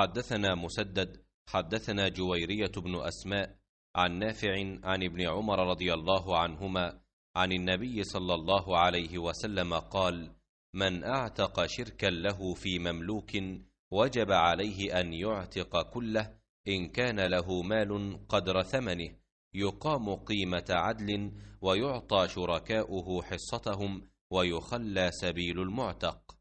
حدثنا مسدد حدثنا جويرية بن أسماء عن نافع عن ابن عمر رضي الله عنهما عن النبي صلى الله عليه وسلم قال من اعتق شركا له في مملوك وجب عليه ان يعتق كله ان كان له مال قدر ثمنه يقام قيمه عدل ويعطى شركاؤه حصتهم ويخلى سبيل المعتق